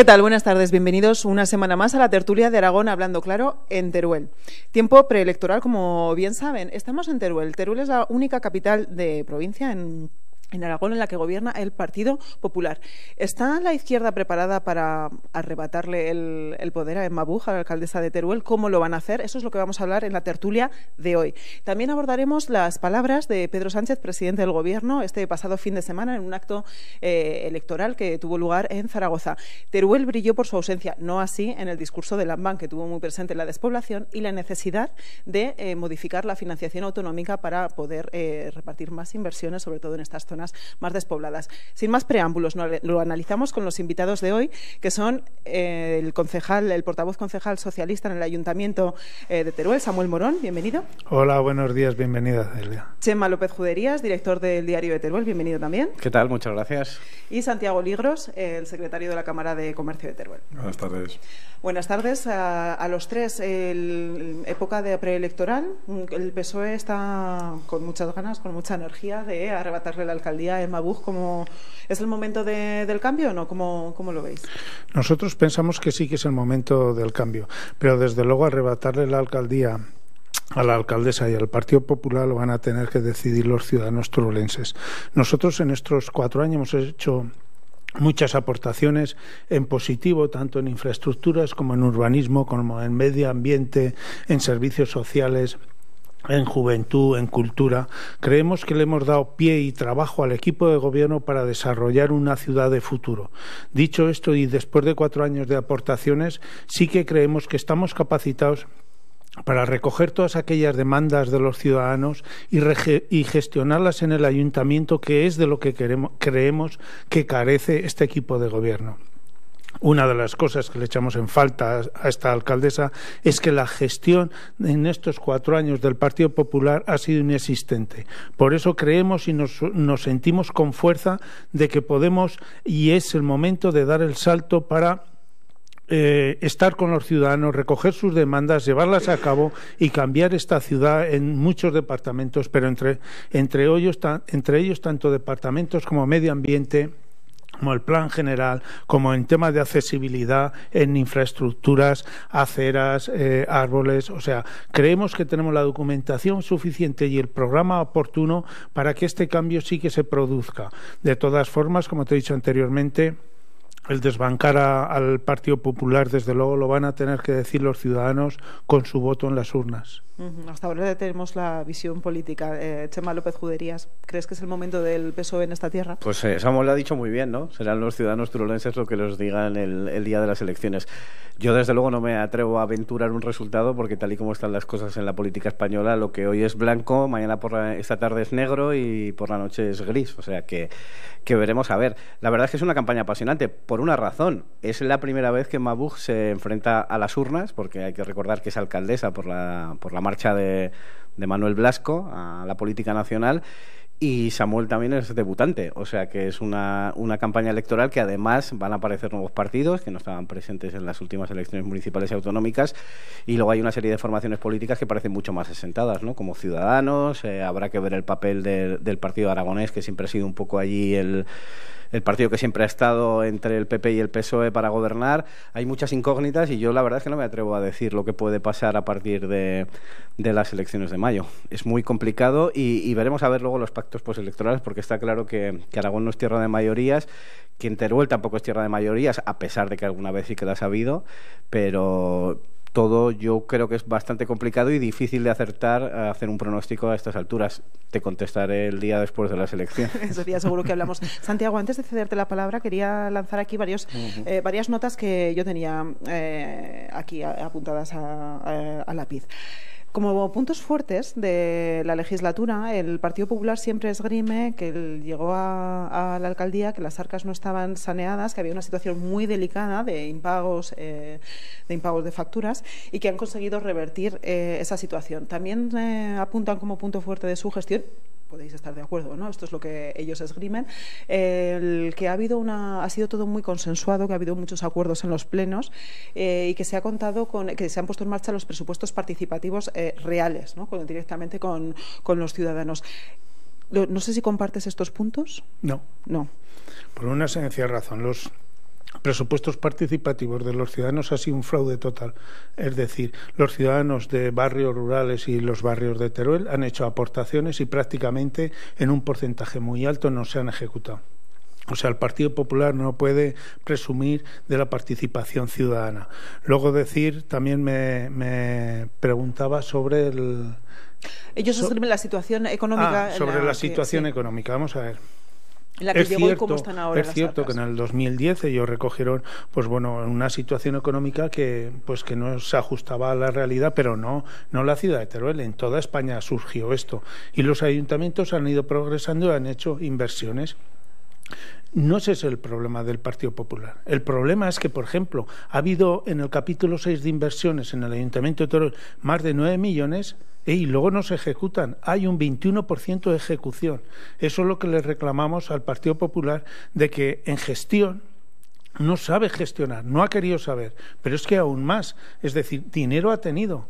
¿Qué tal? Buenas tardes. Bienvenidos una semana más a la tertulia de Aragón Hablando Claro en Teruel. Tiempo preelectoral, como bien saben. Estamos en Teruel. Teruel es la única capital de provincia en en Aragón, en la que gobierna el Partido Popular. ¿Está la izquierda preparada para arrebatarle el, poder a Emma a la alcaldesa de Teruel? ¿Cómo lo van a hacer? Eso es lo que vamos a hablar en la tertulia de hoy. También abordaremos las palabras de Pedro Sánchez, presidente del Gobierno, este pasado fin de semana en un acto eh, electoral que tuvo lugar en Zaragoza. Teruel brilló por su ausencia, no así en el discurso de Lambán, que tuvo muy presente la despoblación y la necesidad de eh, modificar la financiación autonómica para poder eh, repartir más inversiones, sobre todo en estas zonas más despobladas. Sin más preámbulos, lo analizamos con los invitados de hoy, que son eh, el concejal, el portavoz concejal socialista en el Ayuntamiento eh, de Teruel, Samuel Morón. Bienvenido. Hola, buenos días, bienvenida, Chema López Juderías, director del Diario de Teruel. Bienvenido también. ¿Qué tal? Muchas gracias. Y Santiago Ligros, el secretario de la Cámara de Comercio de Teruel. Buenas tardes. Buenas tardes a, los tres. época de preelectoral, mm, el PSOE está con muchas ganas, con mucha energía de arrebatarle la alcaldía en como ¿es el momento del cambio o no? ¿Cómo, ¿Cómo lo veis? Nosotros pensamos que sí que es el momento del cambio, pero desde luego arrebatarle la alcaldía a la alcaldesa y al Partido Popular lo van a tener que decidir los ciudadanos turulenses. Nosotros en estos cuatro años hemos hecho muchas aportaciones en positivo, tanto en infraestructuras como en urbanismo, como en medio ambiente, en servicios sociales en juventud, en cultura. Creemos que le hemos dado pie y trabajo al equipo de gobierno para desarrollar una ciudad de futuro. Dicho esto, y después de cuatro años de aportaciones, sí que creemos que estamos capacitados para recoger todas aquellas demandas de los ciudadanos y, gestionarlas en el ayuntamiento, que es de lo que queremos, creemos que carece este equipo de gobierno una de las cosas que le echamos en falta a esta alcaldesa es que la gestión en estos cuatro años del Partido Popular ha sido inexistente. Por eso creemos y nos, sentimos con fuerza de que podemos y es el momento de dar el salto para eh, estar con los ciudadanos, recoger sus demandas, llevarlas a cabo y cambiar esta ciudad en muchos departamentos, pero entre, entre ellos tanto departamentos como medio ambiente como el plan general, como en temas de accesibilidad, en infraestructuras, aceras, eh, árboles. O sea, creemos que tenemos la documentación suficiente y el programa oportuno para que este cambio sí que se produzca. De todas formas, como te he dicho anteriormente, el desbancar al Partido Popular, desde luego, lo van a tener que decir los ciudadanos con su voto en las urnas. Hasta ahora tenemos la visión política. Eh, Chema López Juderías, ¿crees que es el momento del PSOE en esta tierra? Pues eh, Samuel lo ha dicho muy bien, ¿no? Serán los ciudadanos turolenses lo que los digan el, día de las elecciones. Yo, desde luego, no me atrevo a aventurar un resultado porque, tal y como están las cosas en la política española, lo que hoy es blanco, mañana por esta tarde es negro y por la noche es gris. O sea que, que veremos a ver. La verdad es que es una campaña apasionante por una razón. Es la primera vez que Mabug se enfrenta a las urnas, porque hay que recordar que es alcaldesa por la, por la marcha de, de Manuel Blasco a la política nacional y Samuel también es debutante, o sea que es una, campaña electoral que además van a aparecer nuevos partidos que no estaban presentes en las últimas elecciones municipales y autonómicas. Y luego hay una serie de formaciones políticas que parecen mucho más asentadas, ¿no? Como Ciudadanos, eh, habrá que ver el papel del Partido Aragonés, que siempre ha sido un poco allí el partido que siempre ha estado entre el PP y el PSOE para gobernar. Hay muchas incógnitas y yo la verdad es que no me atrevo a decir lo que puede pasar a partir de, las elecciones de mayo. Es muy complicado y, veremos a ver luego los, pactos postelectorales, porque está claro que, Aragón no es tierra de mayorías, que en tampoco es tierra de mayorías, a pesar de que alguna vez sí que la ha habido, pero todo yo creo que es bastante complicado y difícil de acertar a hacer un pronóstico a estas alturas. Te contestaré el día después de las elecciones. Ese día seguro que hablamos. Santiago, antes de cederte la palabra, quería lanzar aquí varios, eh, varias notas que yo tenía eh, aquí apuntadas a, a lápiz. Como puntos fuertes de la legislatura, el Partido Popular siempre esgrime que llegó a, la alcaldía que las arcas no estaban saneadas, que había una situación muy delicada de impagos, eh, de impagos de facturas y que han conseguido revertir eh, esa situación. También eh, apuntan como punto fuerte de su gestión podéis estar de acuerdo, ¿no? Esto es lo que ellos esgrimen. El que ha habido una, ha sido todo muy consensuado, que ha habido muchos acuerdos en los plenos eh, y que se ha contado con, que se han puesto en marcha los presupuestos participativos eh, reales, ¿no? directamente con, los ciudadanos. No sé si compartes estos puntos. No. No. Por una esencial razón, los presupuestos participativos de los ciudadanos ha sido un fraude total. Es decir, los ciudadanos de barrios rurales y los barrios de Teruel han hecho aportaciones y prácticamente en un porcentaje muy alto no se han ejecutado. O sea, el Partido Popular no puede presumir de la participación ciudadana. Luego decir, también me, preguntaba sobre el... Ellos escriben la situación económica. Ah, sobre la, situación económica. Vamos a ver es cierto, que en el 2010 ellos recogieron, pues bueno, una situación económica que, pues que no se ajustaba a la realidad, pero no, no la ciudad de Teruel, en toda España surgió esto. Y los ayuntamientos han ido progresando y han hecho inversiones. No ese es el problema del Partido Popular. El problema es que, por ejemplo, ha habido en el capítulo 6 de inversiones en el Ayuntamiento de Toros más de 9 millones ¿eh? y luego no se ejecutan. Hay un 21% de ejecución. Eso es lo que le reclamamos al Partido Popular de que en gestión no sabe gestionar, no ha querido saber, pero es que aún más, es decir, dinero ha tenido,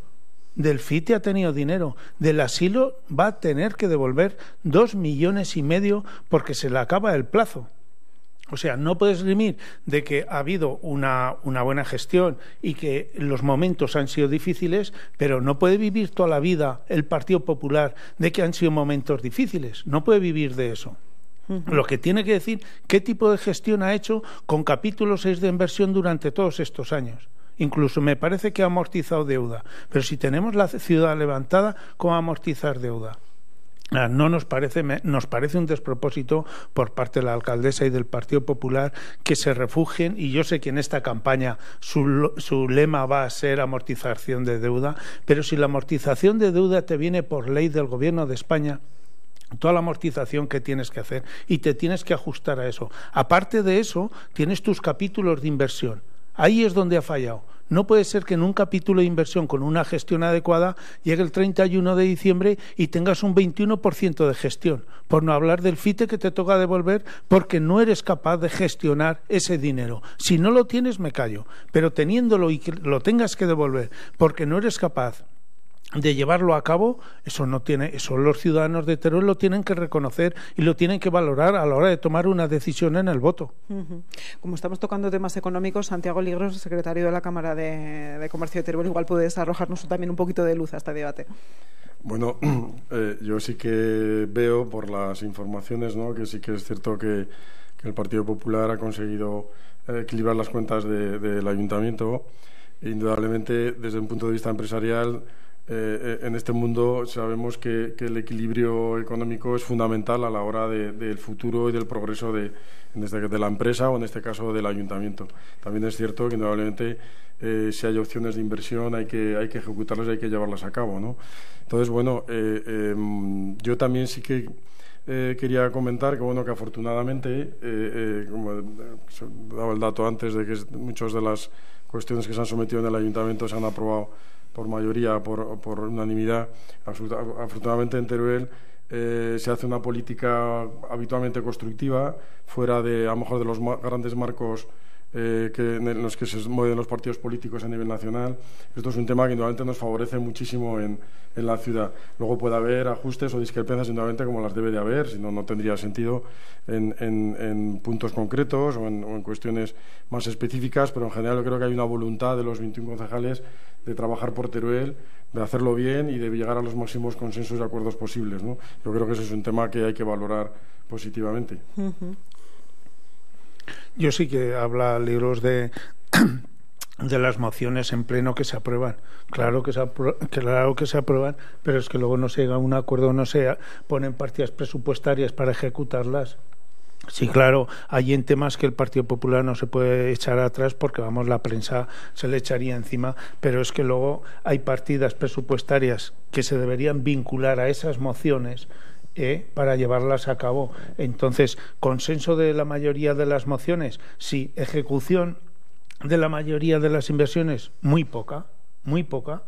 del FIT ha tenido dinero, del asilo va a tener que devolver dos millones y medio porque se le acaba el plazo. O sea, no puedes limir de que ha habido una, buena gestión y que los momentos han sido difíciles, pero no puede vivir toda la vida el Partido Popular de que han sido momentos difíciles. No puede vivir de eso. Lo que tiene que decir qué tipo de gestión ha hecho con capítulo 6 de inversión durante todos estos años. Incluso me parece que ha amortizado deuda. Pero si tenemos la ciudad levantada, ¿cómo amortizar deuda? Ah, no nos parece, nos parece un despropósito por parte de la alcaldesa y del Partido Popular que se refugien, y yo sé que en esta campaña su, su, lema va a ser amortización de deuda, pero si la amortización de deuda te viene por ley del Gobierno de España, toda la amortización que tienes que hacer y te tienes que ajustar a eso. Aparte de eso, tienes tus capítulos de inversión Ahí es donde ha fallado. No puede ser que en un capítulo de inversión con una gestión adecuada llegue el 31 de diciembre y tengas un 21% de gestión, por no hablar del FITE que te toca devolver porque no eres capaz de gestionar ese dinero. Si no lo tienes, me callo, pero teniéndolo y que lo tengas que devolver porque no eres capaz de llevarlo a cabo, eso no tiene, eso los ciudadanos de Teruel lo tienen que reconocer y lo tienen que valorar a la hora de tomar una decisión en el voto. Como estamos tocando temas económicos, Santiago Ligros, secretario de la Cámara de, Comercio de Teruel, igual puedes arrojarnos también un poquito de luz a este debate. Bueno, eh, yo sí que veo por las informaciones, ¿no? Que sí que es cierto que, el Partido Popular ha conseguido eh, equilibrar las cuentas del ayuntamiento. E indudablemente, desde un punto de vista empresarial, eh, eh, en este mundo sabemos que, el equilibrio económico es fundamental a la hora del futuro y del progreso este, de, la empresa o en este caso del ayuntamiento. También es cierto que indudablemente eh, si hay opciones de inversión hay que, ejecutarlas y hay que llevarlas a cabo. Entonces, bueno, em, yo también sí que eh, quería comentar que, bueno, que afortunadamente, eh, eh, como se dado el dato antes de que muchas de las cuestiones que se han sometido en el ayuntamiento se han aprobado por mayoría, por, por unanimidad, afortunadamente en Teruel. se hace una política habitualmente constructiva, fuera de a lo mejor de los grandes marcos eh, que, en los que se mueven los partidos políticos a nivel nacional. Esto es un tema que indudablemente nos favorece muchísimo en, en la ciudad. Luego puede haber ajustes o discrepancias, indudablemente, como las debe de haber, si no, tendría sentido en, en, puntos concretos o, en, cuestiones más específicas, pero en general yo creo que hay una voluntad de los 21 concejales de trabajar por Teruel, de hacerlo bien y de llegar a los máximos consensos y acuerdos posibles. ¿no? Yo creo que ese es un tema que hay que valorar positivamente. Yo sí que habla libros de, de las mociones en pleno que se aprueban. Claro que se, claro que se aprueban, pero es que luego no se llega a un acuerdo, no se ponen partidas presupuestarias para ejecutarlas. Sí, claro, hay en temas que el Partido Popular no se puede echar atrás porque, vamos, la prensa se le echaría encima, pero es que luego hay partidas presupuestarias que se deberían vincular a esas mociones e para llevarlas a cabo. Entonces, consenso de la mayoría de las mociones, sí, ejecución de la mayoría de las inversiones, muy poca, muy poca.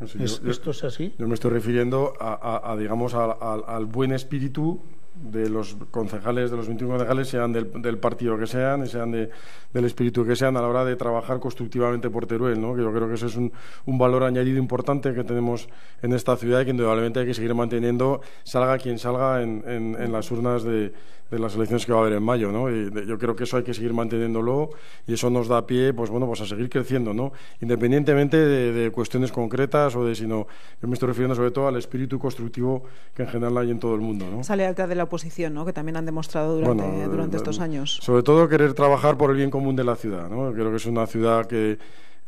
¿Esto es así? Yo me estoy refiriendo a, digamos, al buen espíritu de los concejales, de los 21 concejales, sean del, partido que sean y sean del espíritu que sean a la hora de trabajar constructivamente por Teruel, ¿no? que yo creo que ese es un, valor añadido importante que tenemos en esta ciudad y que indudablemente hay que seguir manteniendo, salga quien salga en las urnas de, de las elecciones que va a haber en mayo, ¿no? Y yo creo que eso hay que seguir manteniéndolo y eso nos da pie, pues bueno, pues a seguir creciendo, ¿no? Independientemente de, cuestiones concretas o de, sino, yo me estoy refiriendo sobre todo al espíritu constructivo que en general hay en todo el mundo, ¿no? Esa lealtad de la oposición, ¿no? Que también han demostrado durante, eh, estos eh, años. Sobre todo querer trabajar por el bien común de la ciudad, ¿no? Creo que es una ciudad que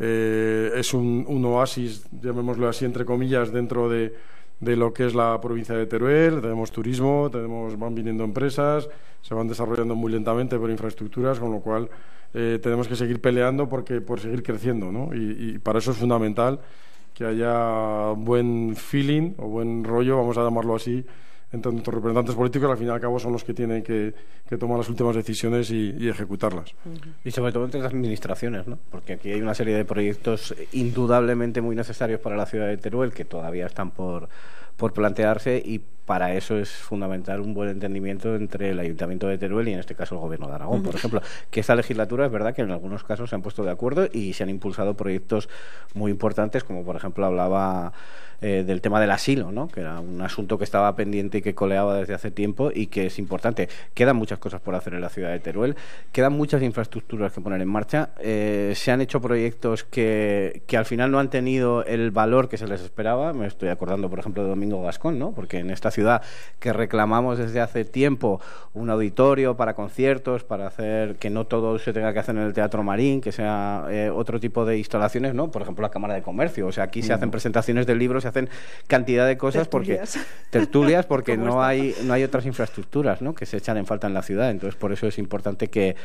eh, es un oasis, llamémoslo así, entre comillas, dentro de de lo que es la provincia de Teruel, tenemos turismo, tenemos, van viniendo empresas, se van desarrollando muy lentamente por infraestructuras, con lo cual eh, tenemos que seguir peleando porque, por seguir creciendo, ¿no? Y, y, para eso es fundamental que haya buen feeling o buen rollo, vamos a llamarlo así, entre nuestros representantes políticos, al fin y al cabo son los que tienen que, tomar las últimas decisiones y, ejecutarlas. Y sobre todo entre las administraciones, ¿no? Porque aquí hay una serie de proyectos indudablemente muy necesarios para la ciudad de Teruel que todavía están por, por plantearse y para eso es fundamental un buen entendimiento entre el Ayuntamiento de Teruel y en este caso el Gobierno de Aragón, por ejemplo, que esta legislatura es verdad que en algunos casos se han puesto de acuerdo y se han impulsado proyectos muy importantes, como por ejemplo hablaba eh, del tema del asilo, ¿no? que era un asunto que estaba pendiente y que coleaba desde hace tiempo y que es importante. Quedan muchas cosas por hacer en la ciudad de Teruel, quedan muchas infraestructuras que poner en marcha, eh, se han hecho proyectos que, que al final no han tenido el valor que se les esperaba, me estoy acordando por ejemplo de Domingo Gascón, ¿no? porque en esta ciudad ciudad que reclamamos desde hace tiempo, un auditorio para conciertos, para hacer que no todo se tenga que hacer en el Teatro Marín, que sea eh, otro tipo de instalaciones, ¿no? Por ejemplo, la Cámara de Comercio. O sea, aquí se mm. hacen presentaciones de libros, se hacen cantidad de cosas tertulias. porque tertulias porque no hay no hay otras infraestructuras, ¿no? que se echan en falta en la ciudad, entonces por eso es importante que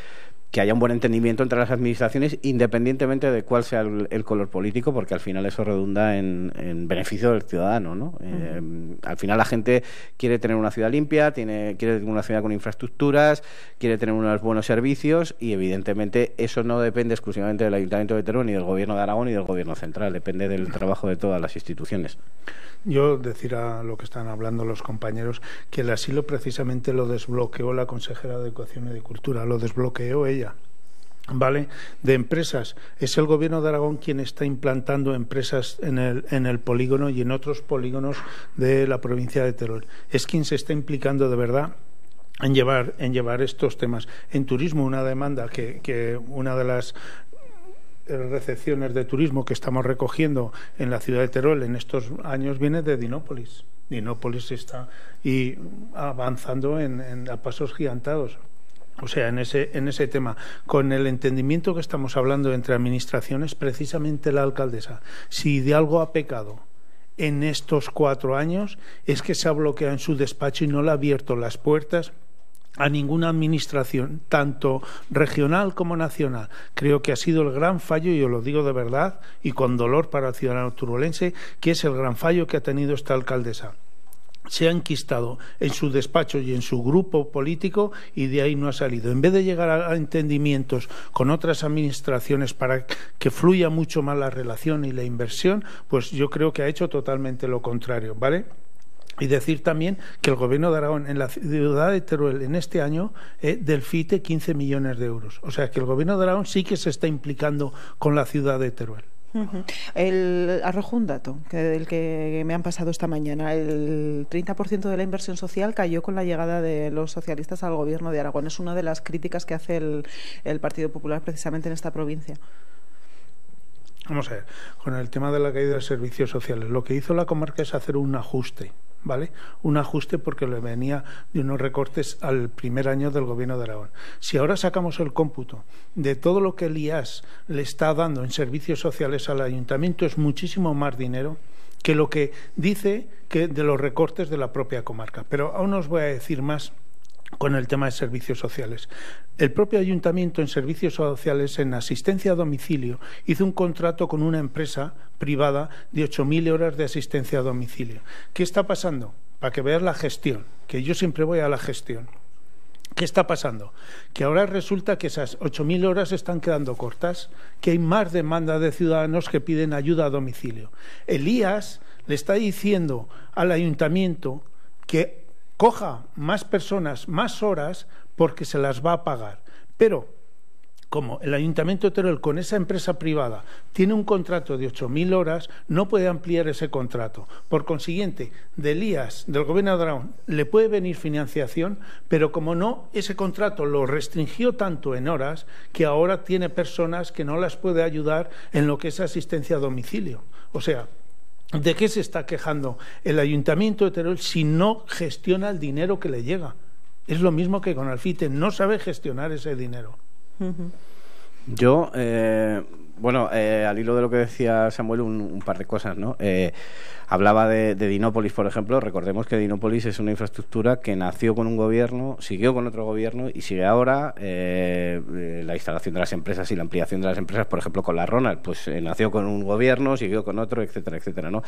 haya un buen entendimiento entre las administraciones, independientemente de cuál sea el, color político, porque al final eso redunda en, en beneficio del ciudadano. ¿no? Eh, al final la gente quiere, tener una ciudad limpia, tiene, quiere tener una ciudad con infraestructuras, quiere tener unos buenos servicios y evidentemente eso no depende exclusivamente del Ayuntamiento de Teruel ni del Gobierno de Aragón ni del Gobierno Central, depende del trabajo de todas las instituciones. Yo decir a lo que están hablando los compañeros que el asilo precisamente lo desbloqueó la consejera de Educación y de Cultura, lo desbloqueó ella. ¿vale? de empresas. Es el gobierno de Aragón quien está implantando empresas en el, polígono y en otros polígonos de la provincia de Teruel. Es quien se está implicando de verdad en llevar, en llevar estos temas. En turismo, una demanda que, una de las recepciones de turismo que estamos recogiendo en la ciudad de Teruel en estos años viene de Dinópolis. Dinópolis está y avanzando a pasos gigantados. O sea, en ese, en ese tema, con el entendimiento que estamos hablando entre administraciones, precisamente la alcaldesa, si de algo ha pecado en estos cuatro años, es que se ha bloqueado en su despacho y no le ha abierto las puertas a ninguna administración, tanto regional como nacional. Creo que ha sido el gran fallo, y yo lo digo de verdad y con dolor para el ciudadano turulense, que es el gran fallo que ha tenido esta alcaldesa se ha enquistado en su despacho y en su grupo político y de ahí no ha salido. En vez de llegar a entendimientos con otras administraciones para que fluya mucho más la relación y la inversión, pues yo creo que ha hecho totalmente lo contrario, ¿vale? Y decir también que el Gobierno de Aragón en la ciudad de Teruel en este año eh, del FITE 15 millones de euros. O sea que el Gobierno de Aragón sí que se está implicando con la ciudad de Teruel. El, arrojo un dato, que, que me han pasado esta mañana. El 30% de la inversión social cayó con la llegada de los socialistas al gobierno de Aragón. Es una de las críticas que hace el Partido Popular precisamente en esta provincia. Vamos a ver, con el tema de la caída de servicios sociales, lo que hizo la comarca es hacer un ajuste. ¿vale? Un ajuste porque le venía de unos recortes al primer año del gobierno de Aragón. Si ahora sacamos el cómputo de todo lo que el IAS le está dando en servicios sociales al ayuntamiento, es muchísimo más dinero que lo que dice que de los recortes de la propia comarca. Pero aún no os voy a decir más con el tema de servicios sociales. El propio ayuntamiento en servicios sociales, en asistencia a domicilio, hizo un contrato con una empresa privada de 8.000 horas de asistencia a domicilio. ¿Qué está pasando? Para que veas la gestión, que yo siempre voy a la gestión. ¿Qué está pasando? Que ahora resulta que esas 8.000 horas están quedando cortas, que hay más demanda de ciudadanos que piden ayuda a domicilio. Elías le está diciendo al ayuntamiento que coja más personas, más horas, porque se las va a pagar. Pero como el Ayuntamiento de Teruel con esa empresa privada tiene un contrato de 8.000 horas, no puede ampliar ese contrato. Por consiguiente, del Elías, del Gobierno de le puede venir financiación, pero como no, ese contrato lo restringió tanto en horas que ahora tiene personas que no las puede ayudar en lo que es asistencia a domicilio. O sea, ¿De qué se está quejando el ayuntamiento de Teruel si no gestiona el dinero que le llega? Es lo mismo que con Alfite, no sabe gestionar ese dinero. Yo eh, bueno, eh, al hilo de lo que decía Samuel, un, par de cosas, ¿no? Eh, hablaba de, Dinópolis, por ejemplo. Recordemos que Dinópolis es una infraestructura que nació con un gobierno, siguió con otro gobierno y sigue ahora eh, la instalación de las empresas y la ampliación de las empresas, por ejemplo, con la Ronald. Pues nació con un gobierno, siguió con otro, etcétera, etcétera, ¿no?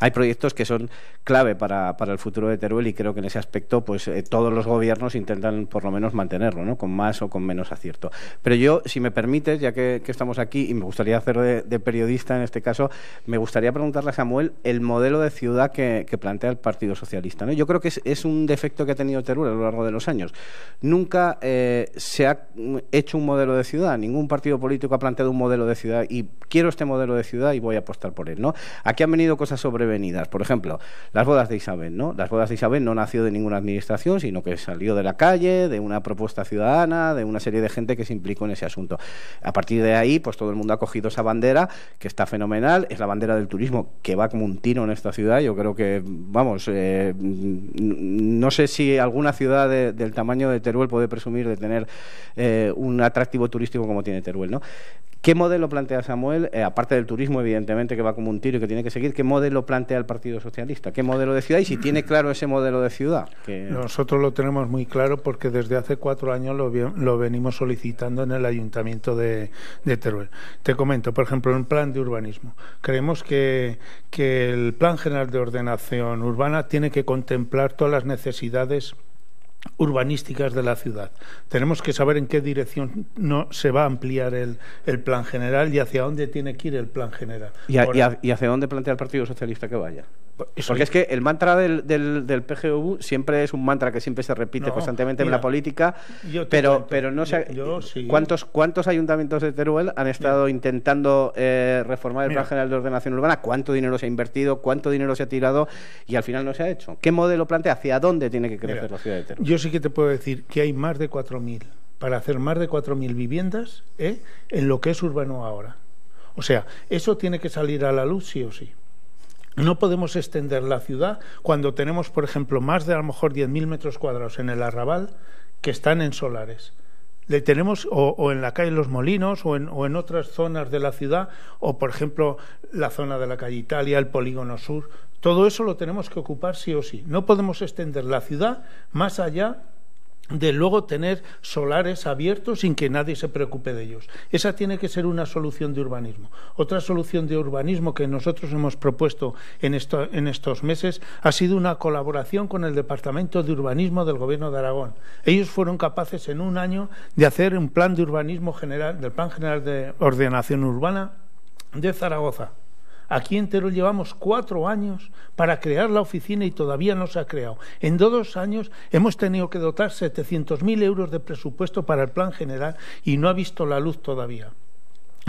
Hay proyectos que son clave para, el futuro de Teruel y creo que en ese aspecto, pues todos los gobiernos intentan por lo menos mantenerlo, ¿no? Con más o con menos acierto. Pero yo, si me permites, ya que, estamos aquí gustaría hacer de, periodista en este caso, me gustaría preguntarle a Samuel el modelo de ciudad que, plantea el Partido Socialista. ¿no? Yo creo que es, un defecto que ha tenido Teruel a lo largo de los años. Nunca eh, se ha hecho un modelo de ciudad, ningún partido político ha planteado un modelo de ciudad y quiero este modelo de ciudad y voy a apostar por él. ¿no? Aquí han venido cosas sobrevenidas, por ejemplo, las bodas de Isabel. ¿no? Las bodas de Isabel no nació de ninguna administración, sino que salió de la calle, de una propuesta ciudadana, de una serie de gente que se implicó en ese asunto. A partir de ahí, pues todo el mundo ha cogido esa bandera, que está fenomenal, es la bandera del turismo, que va como un tiro en esta ciudad. Yo creo que, vamos, eh, no sé si alguna ciudad del tamaño de Teruel puede presumir de tener eh, un atractivo turístico como tiene Teruel, ¿no? ¿Qué modelo plantea Samuel, eh, aparte del turismo, evidentemente, que va como un tiro y que tiene que seguir? ¿Qué modelo plantea el Partido Socialista? ¿Qué modelo de ciudad? Y si tiene claro ese modelo de ciudad. Nosotros lo tenemos muy claro porque desde hace cuatro años lo, venimos solicitando en el Ayuntamiento de Teruel. Te comento, por ejemplo, en plan de urbanismo. Creemos que, el Plan General de Ordenación Urbana tiene que contemplar todas las necesidades urbanísticas de la ciudad. Tenemos que saber en qué dirección no se va a ampliar el, plan general y hacia dónde tiene que ir el plan general. ¿Y hacia dónde plantea el Partido Socialista que vaya? Porque es que el mantra del, del, PGU siempre es un mantra que siempre se repite constantemente en la política, pero, pero no sé cuántos cuántos ayuntamientos de Teruel han estado intentando eh, reformar el Plan General de Ordenación Urbana, cuánto dinero se ha invertido, cuánto dinero se ha tirado y al final no se ha hecho. ¿Qué modelo plantea? ¿Hacia dónde tiene que crecer la ciudad de Teruel? Yo sí que te puedo decir que hay más de 4.000, para hacer más de 4.000 viviendas eh, en lo que es urbano ahora. O sea, eso tiene que salir a la luz sí o sí. No podemos extender la ciudad cuando tenemos, por ejemplo, más de a lo mejor 10.000 metros cuadrados en el arrabal que están en solares. Le tenemos o, en la calle Los Molinos o en, o en, otras zonas de la ciudad o, por ejemplo, la zona de la calle Italia, el polígono sur. Todo eso lo tenemos que ocupar sí o sí. No podemos extender la ciudad más allá de luego tener solares abiertos sin que nadie se preocupe de ellos. Esa tiene que ser una solución de urbanismo. Otra solución de urbanismo que nosotros hemos propuesto en, estos meses ha sido una colaboración con el Departamento de Urbanismo del Gobierno de Aragón. Ellos fueron capaces en un año de hacer un plan de urbanismo general, del Plan General de Ordenación Urbana de Zaragoza. Aquí entero llevamos cuatro años para crear la oficina y todavía no se ha creado. En dos años hemos tenido que dotar 700.000 euros de presupuesto para el plan general y no ha visto la luz todavía.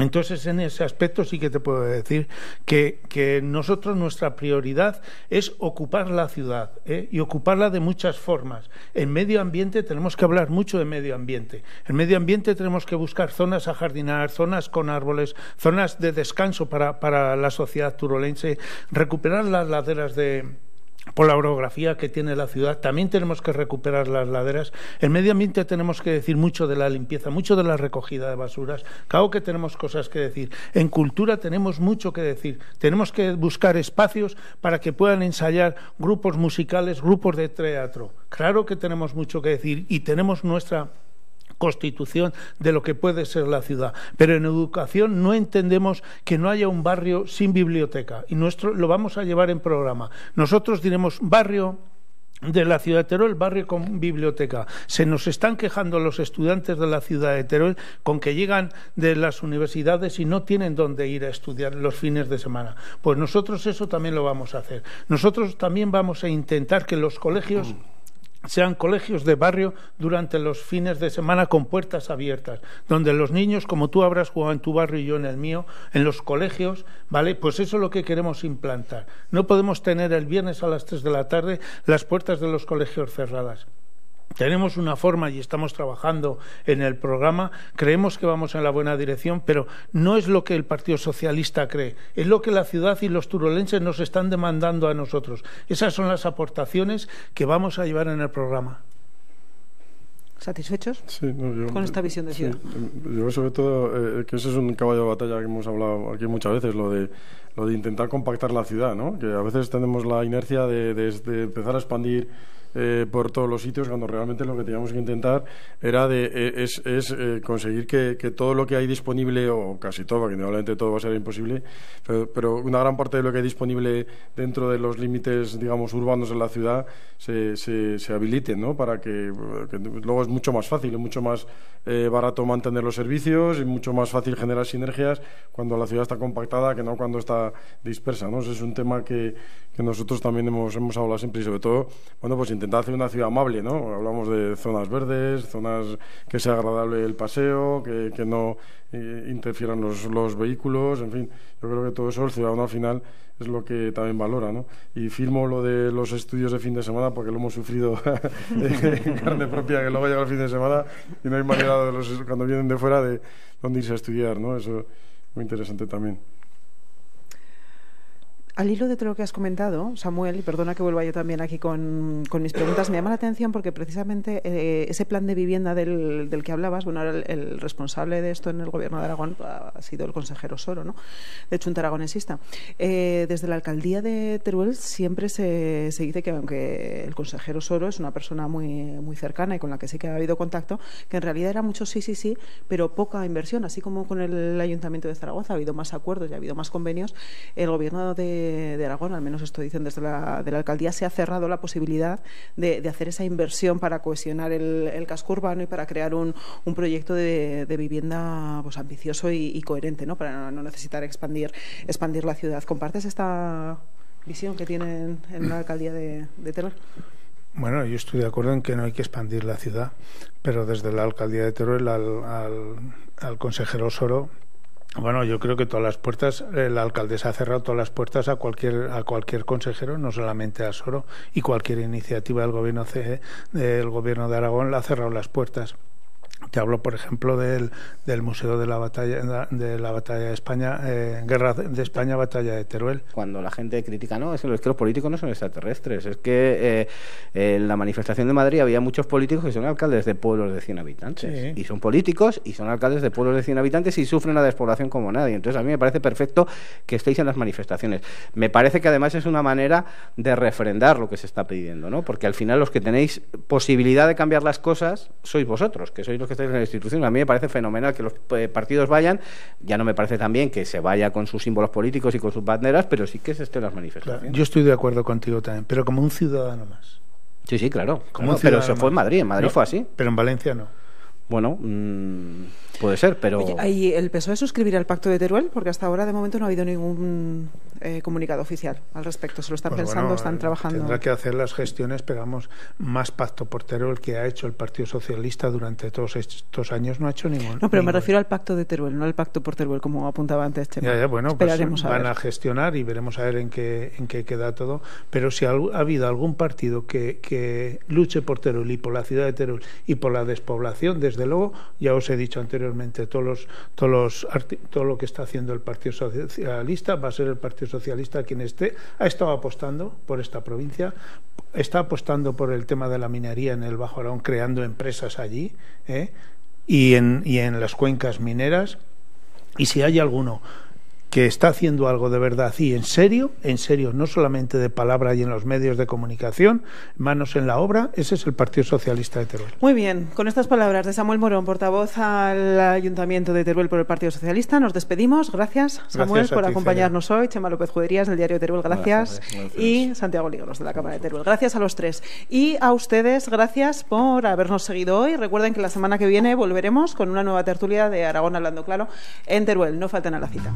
Entonces, en ese aspecto sí que te puedo decir que, nosotros nuestra prioridad es ocupar la ciudad ¿eh? y ocuparla de muchas formas. En medio ambiente tenemos que hablar mucho de medio ambiente. En medio ambiente tenemos que buscar zonas a jardinar, zonas con árboles, zonas de descanso para, para la sociedad turolense, recuperar las laderas de por la orografía que tiene la ciudad. También tenemos que recuperar las laderas. En medio ambiente tenemos que decir mucho de la limpieza, mucho de la recogida de basuras. Claro que tenemos cosas que decir. En cultura tenemos mucho que decir. Tenemos que buscar espacios para que puedan ensayar grupos musicales, grupos de teatro. Claro que tenemos mucho que decir y tenemos nuestra constitución de lo que puede ser la ciudad. Pero en educación no entendemos que no haya un barrio sin biblioteca y lo vamos a llevar en programa. Nosotros diremos barrio de la ciudad de Teruel, barrio con biblioteca. Se nos están quejando los estudiantes de la ciudad de Teruel con que llegan de las universidades y no tienen dónde ir a estudiar los fines de semana. Pues nosotros eso también lo vamos a hacer. Nosotros también vamos a intentar que los colegios sean colegios de barrio durante los fines de semana con puertas abiertas, donde los niños, como tú habrás jugado en tu barrio y yo en el mío, en los colegios, ¿vale? Pues eso es lo que queremos implantar. No podemos tener el viernes a las 3 de la tarde las puertas de los colegios cerradas tenemos una forma y estamos trabajando en el programa, creemos que vamos en la buena dirección, pero no es lo que el Partido Socialista cree, es lo que la ciudad y los turolenses nos están demandando a nosotros. Esas son las aportaciones que vamos a llevar en el programa. ¿Satisfechos sí, con esta visión de ciudad? yo sobre todo eh, que ese es un caballo de batalla que hemos hablado aquí muchas veces, lo de, lo de intentar compactar la ciudad, ¿no? que a veces tenemos la inercia de empezar a expandir eh, por todos los sitios cuando realmente lo que teníamos que intentar era de, eh, es, es eh, conseguir que, que, todo lo que hay disponible, o casi todo, que normalmente todo va a ser imposible, pero, pero, una gran parte de lo que hay disponible dentro de los límites, digamos, urbanos de la ciudad se, se, se habilite, ¿no? Para que, luego es mucho más fácil, es mucho más barato mantener los servicios y mucho más fácil generar sinergias cuando la ciudad está compactada que no cuando está dispersa, ¿no? es un tema que, que nosotros también hemos, hemos hablado siempre y sobre todo, bueno, pues intentar hacer una ciudad amable, ¿no? Hablamos de zonas verdes, zonas que sea agradable el paseo, que, no eh, interfieran los, vehículos, en fin. Yo creo que todo eso el ciudadano al final es lo que también valora, ¿no? Y firmo lo de los estudios de fin de semana porque lo hemos sufrido en carne propia, que luego llega el fin de semana y no hay manera de los, cuando vienen de fuera de dónde irse a estudiar, ¿no? Eso es muy interesante también. Al hilo de todo lo que has comentado, Samuel, y perdona que vuelva yo también aquí con, mis preguntas, me llama la atención porque precisamente eh, ese plan de vivienda del, que hablabas, bueno, ahora el, responsable de esto en el gobierno de Aragón ha sido el consejero Soro, ¿no? De hecho, un taragonesista. Eh, desde la alcaldía de Teruel siempre se, se, dice que, aunque el consejero Soro es una persona muy, muy cercana y con la que sí que ha habido contacto, que en realidad era mucho sí, sí, sí, pero poca inversión. Así como con el ayuntamiento de Zaragoza ha habido más acuerdos y ha habido más convenios, el gobierno de eh, de, Aragón, al menos esto dicen desde la, de la alcaldía, se ha cerrado la posibilidad de, hacer esa inversión para cohesionar el, casco urbano y para crear un, proyecto de, vivienda pues, ambicioso y, coherente, ¿no? para no necesitar expandir, expandir la ciudad. ¿Compartes esta visión que tienen en la alcaldía de, Teruel? Bueno, yo estoy de acuerdo en que no hay que expandir la ciudad, pero desde la alcaldía de Teruel al, al, al consejero Soro bueno, yo creo que todas las puertas, eh, la alcaldesa ha cerrado todas las puertas a cualquier, a cualquier consejero, no solamente a Soro, y cualquier iniciativa del gobierno, e, del gobierno de Aragón la ha cerrado las puertas. Te hablo, por ejemplo, del, del Museo de la Batalla de la Batalla de España, eh, Guerra de España, Batalla de Teruel. Cuando la gente critica, no, es que los, políticos no son extraterrestres, es que eh, en la manifestación de Madrid había muchos políticos que son alcaldes de pueblos de 100 habitantes. Y son políticos y son alcaldes de pueblos de 100 habitantes y sufren la despoblación como nadie. Entonces a mí me parece perfecto que estéis en las manifestaciones. Me parece que además es una manera de refrendar lo que se está pidiendo, ¿no? Porque al final los que tenéis posibilidad de cambiar las cosas sois vosotros, que sois los que en la institución. A mí me parece fenomenal que los eh, partidos vayan. Ya no me parece también que se vaya con sus símbolos políticos y con sus banderas, pero sí que se estén las manifestaciones. yo estoy de acuerdo contigo también, pero como un ciudadano más. Sí, sí, claro. pero eso fue en Madrid. En Madrid fue así. Pero en Valencia no. Bueno, mm, puede ser, pero. Oye, el ¿El PSOE suscribir el pacto de Teruel? Porque hasta ahora, de momento, no ha habido ningún eh, comunicado oficial al respecto. Se lo están pensando, están trabajando. Tendrá que hacer las gestiones, pegamos más pacto por Teruel que ha hecho el Partido Socialista durante todos estos años. No ha hecho ningún. No, pero me refiero al pacto de Teruel, no al pacto por Teruel, como apuntaba antes Chema. Ya, ya, bueno, pues, a van a gestionar y veremos a ver en qué, en qué queda todo. Pero si ha, habido algún partido que, que luche por Teruel y por la ciudad de Teruel y por la despoblación, desde luego, ya os he dicho anteriormente, todos los, todos los, todo lo que está haciendo el Partido Socialista va a ser el Partido socialista, quien esté, ha estado apostando por esta provincia, está apostando por el tema de la minería en el Bajo Aragón, creando empresas allí ¿eh? y, en, y en las cuencas mineras. Y si hay alguno que está haciendo algo de verdad y en serio, en serio, no solamente de palabra y en los medios de comunicación, manos en la obra, ese es el Partido Socialista de Teruel. Muy bien, con estas palabras de Samuel Morón, portavoz al Ayuntamiento de Teruel por el Partido Socialista, nos despedimos. Gracias, Samuel, por acompañarnos hoy. Chema López Juderías del Diario Teruel, gracias. Y Santiago Ligros de la Cámara de Teruel. Gracias a los tres. Y a ustedes, gracias por habernos seguido hoy. Recuerden que la semana que viene volveremos con una nueva tertulia de Aragón Hablando Claro en Teruel. No faltan a la cita.